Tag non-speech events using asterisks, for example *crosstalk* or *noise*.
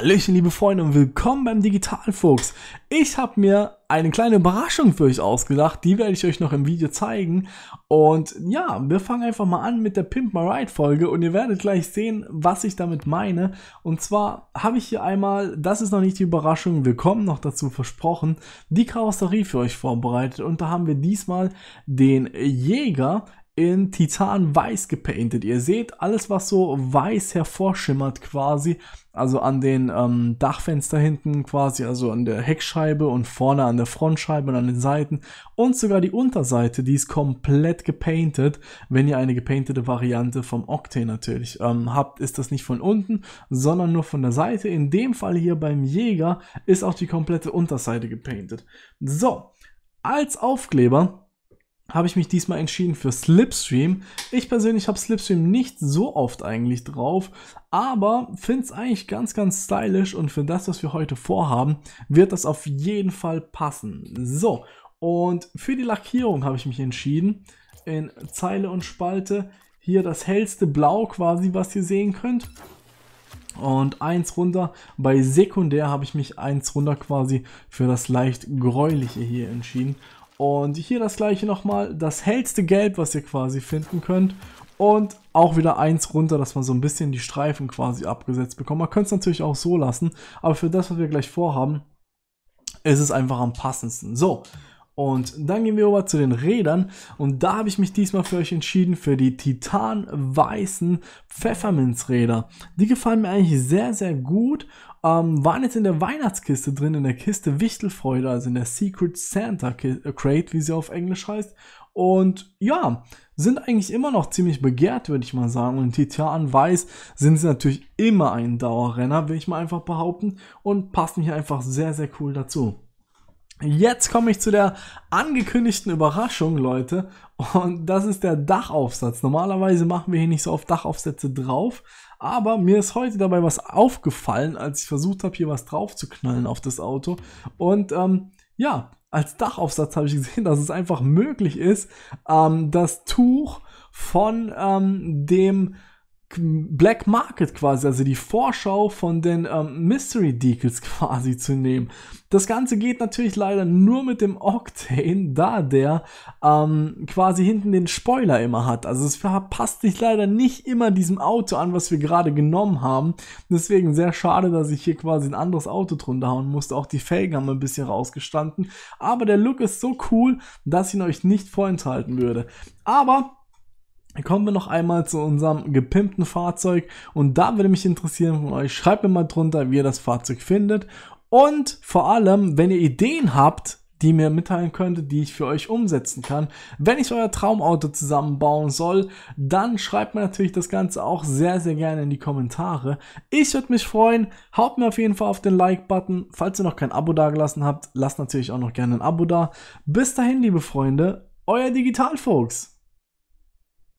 Hallöchen, liebe Freunde und willkommen beim Digitalfuchs. Ich habe mir eine kleine Überraschung für euch ausgedacht, die werde ich euch noch im Video zeigen. Und ja, wir fangen einfach mal an mit der Pimp My Ride Folge und ihr werdet gleich sehen, was ich damit meine. Und zwar habe ich hier einmal, das ist noch nicht die Überraschung, wir kommen noch dazu versprochen, die Karosserie für euch vorbereitet. Und da haben wir diesmal den Jäger in Titan weiß gepainted. Ihr seht alles, was so weiß hervorschimmert quasi, also an den ähm, Dachfenster hinten quasi, also an der Heckscheibe und vorne an der Frontscheibe und an den Seiten und sogar die Unterseite, die ist komplett gepainted. Wenn ihr eine gepaintete Variante vom Octane natürlich ähm, habt, ist das nicht von unten, sondern nur von der Seite. In dem Fall hier beim Jäger ist auch die komplette Unterseite gepainted. So, als Aufkleber habe ich mich diesmal entschieden für Slipstream. Ich persönlich habe Slipstream nicht so oft eigentlich drauf, aber finde es eigentlich ganz, ganz stylisch und für das, was wir heute vorhaben, wird das auf jeden Fall passen. So, und für die Lackierung habe ich mich entschieden. In Zeile und Spalte hier das hellste Blau quasi, was ihr sehen könnt. Und eins runter, bei Sekundär habe ich mich eins runter quasi für das leicht gräuliche hier entschieden. Und hier das gleiche nochmal, das hellste Gelb, was ihr quasi finden könnt. Und auch wieder eins runter, dass man so ein bisschen die Streifen quasi abgesetzt bekommt. Man könnte es natürlich auch so lassen, aber für das, was wir gleich vorhaben, ist es einfach am passendsten. So, und dann gehen wir über zu den Rädern und da habe ich mich diesmal für euch entschieden für die titanweißen Pfefferminzräder. Die gefallen mir eigentlich sehr, sehr gut ähm, waren jetzt in der Weihnachtskiste drin, in der Kiste Wichtelfreude, also in der Secret Santa äh, Crate, wie sie auf Englisch heißt. Und ja, sind eigentlich immer noch ziemlich begehrt, würde ich mal sagen. Und Titan Weiß sind sie natürlich immer ein Dauerrenner, will ich mal einfach behaupten. Und passen hier einfach sehr, sehr cool dazu. Jetzt komme ich zu der angekündigten Überraschung, Leute. Und das ist der Dachaufsatz. Normalerweise machen wir hier nicht so oft Dachaufsätze drauf. Aber mir ist heute dabei was aufgefallen, als ich versucht habe, hier was drauf zu knallen auf das Auto. Und ähm, ja, als Dachaufsatz habe ich gesehen, *laughs* dass es einfach möglich ist, ähm, das Tuch von ähm, dem Black Market quasi, also die Vorschau von den ähm, Mystery Deacons *laughs* quasi zu nehmen. Das Ganze geht natürlich leider nur mit dem Octane, da der ähm, quasi hinten den Spoiler immer hat. Also es passt sich leider nicht immer diesem Auto an, was wir gerade genommen haben. Deswegen sehr schade, dass ich hier quasi ein anderes Auto drunter hauen musste. Auch die Felgen haben ein bisschen rausgestanden. Aber der Look ist so cool, dass ich ihn euch nicht vorenthalten würde. Aber Kommen wir noch einmal zu unserem gepimpten Fahrzeug und da würde mich interessieren von euch, schreibt mir mal drunter, wie ihr das Fahrzeug findet und vor allem, wenn ihr Ideen habt, die mir mitteilen könntet, die ich für euch umsetzen kann. Wenn ich euer Traumauto zusammenbauen soll, dann schreibt mir natürlich das Ganze auch sehr, sehr gerne in die Kommentare. Ich würde mich freuen. Haut mir auf jeden Fall auf den Like-Button. Falls ihr noch kein Abo dagelassen habt, lasst natürlich auch noch gerne ein Abo da. Bis dahin, liebe Freunde, euer Digitalfuchs.